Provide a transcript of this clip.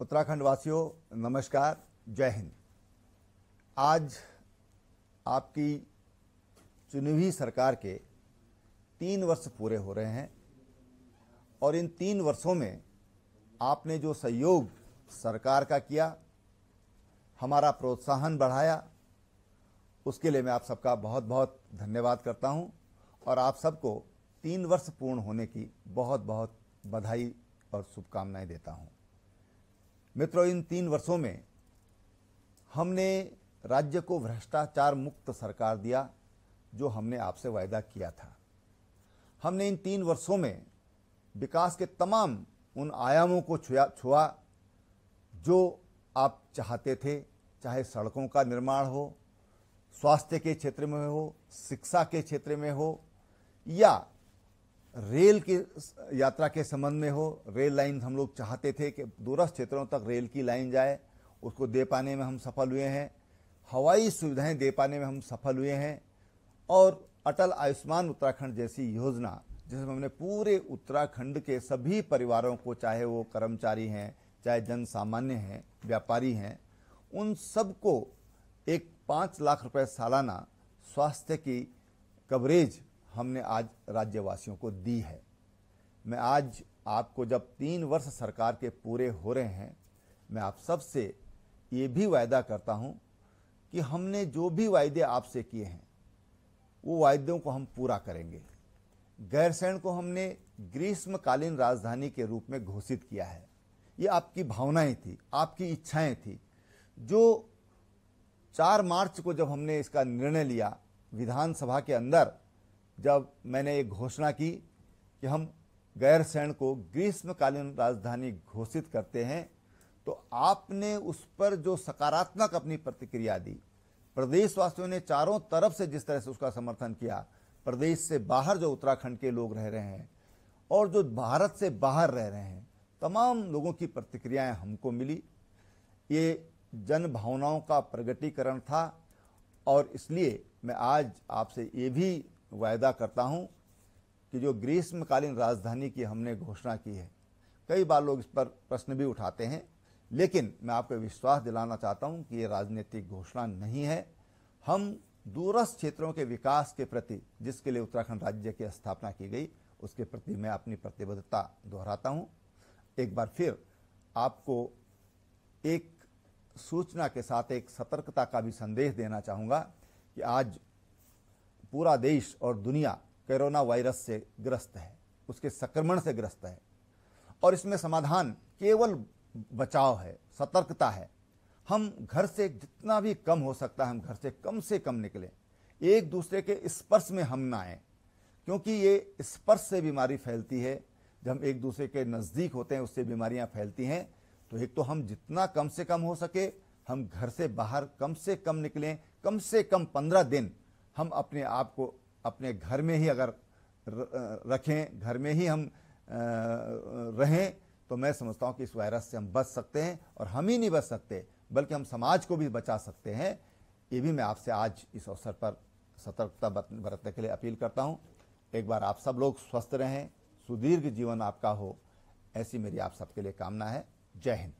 उत्तराखंड वासियों नमस्कार जय हिंद आज आपकी चुनी हुई सरकार के तीन वर्ष पूरे हो रहे हैं और इन तीन वर्षों में आपने जो सहयोग सरकार का किया हमारा प्रोत्साहन बढ़ाया उसके लिए मैं आप सबका बहुत बहुत धन्यवाद करता हूं और आप सबको तीन वर्ष पूर्ण होने की बहुत बहुत बधाई और शुभकामनाएं देता हूं मित्रों इन तीन वर्षों में हमने राज्य को भ्रष्टाचार मुक्त सरकार दिया जो हमने आपसे वायदा किया था हमने इन तीन वर्षों में विकास के तमाम उन आयामों को छुआ छुआ जो आप चाहते थे चाहे सड़कों का निर्माण हो स्वास्थ्य के क्षेत्र में हो शिक्षा के क्षेत्र में हो या रेल की यात्रा के संबंध में हो रेल लाइन हम लोग चाहते थे कि दूरस्थ क्षेत्रों तक रेल की लाइन जाए उसको दे पाने में हम सफल हुए हैं हवाई सुविधाएं दे पाने में हम सफल हुए हैं और अटल आयुष्मान उत्तराखंड जैसी योजना जिसमें हमने पूरे उत्तराखंड के सभी परिवारों को चाहे वो कर्मचारी हैं चाहे जन सामान्य हैं व्यापारी हैं उन सबको एक पाँच लाख रुपए सालाना स्वास्थ्य की कवरेज हमने आज राज्यवासियों को दी है मैं आज आपको जब तीन वर्ष सरकार के पूरे हो रहे हैं मैं आप सबसे ये भी वायदा करता हूं कि हमने जो भी वायदे आपसे किए हैं वो वायदों को हम पूरा करेंगे गैरसैण को हमने ग्रीष्मकालीन राजधानी के रूप में घोषित किया है ये आपकी भावनाएं थी आपकी इच्छाएं थी जो चार मार्च को जब हमने इसका निर्णय लिया विधानसभा के अंदर जब मैंने ये घोषणा की कि हम गैरसैन को ग्रीष्मकालीन राजधानी घोषित करते हैं तो आपने उस पर जो सकारात्मक अपनी प्रतिक्रिया दी प्रदेशवासियों ने चारों तरफ से जिस तरह से उसका समर्थन किया प्रदेश से बाहर जो उत्तराखंड के लोग रह रहे हैं और जो भारत से बाहर रह रहे हैं तमाम लोगों की प्रतिक्रियाएं हमको मिली ये जन भावनाओं का प्रगटीकरण था और इसलिए मैं आज आपसे ये भी वायदा करता हूं कि जो ग्रीष्मकालीन राजधानी की हमने घोषणा की है कई बार लोग इस पर प्रश्न भी उठाते हैं लेकिन मैं आपको विश्वास दिलाना चाहता हूं कि ये राजनीतिक घोषणा नहीं है हम दूरस्थ क्षेत्रों के विकास के प्रति जिसके लिए उत्तराखंड राज्य की स्थापना की गई उसके प्रति मैं अपनी प्रतिबद्धता दोहराता हूँ एक बार फिर आपको एक सूचना के साथ एक सतर्कता का भी संदेश देना चाहूँगा कि आज पूरा देश और दुनिया कोरोना वायरस से ग्रस्त है उसके संक्रमण से ग्रस्त है और इसमें समाधान केवल बचाव है सतर्कता है हम घर से जितना भी कम हो सकता है हम घर से कम से कम निकलें एक दूसरे के स्पर्श में हम ना आए क्योंकि ये स्पर्श से बीमारी फैलती है जब हम एक दूसरे के नज़दीक होते हैं उससे बीमारियां फैलती हैं तो एक तो हम जितना कम से कम हो सके हम घर से बाहर कम से कम निकलें कम से कम पंद्रह दिन हम अपने आप को अपने घर में ही अगर रखें घर में ही हम रहें तो मैं समझता हूँ कि इस वायरस से हम बच सकते हैं और हम ही नहीं बच सकते बल्कि हम समाज को भी बचा सकते हैं ये भी मैं आपसे आज इस अवसर पर सतर्कता बरतने के लिए अपील करता हूँ एक बार आप सब लोग स्वस्थ रहें सुदीर्घ जीवन आपका हो ऐसी मेरी आप सबके लिए कामना है जय हिंद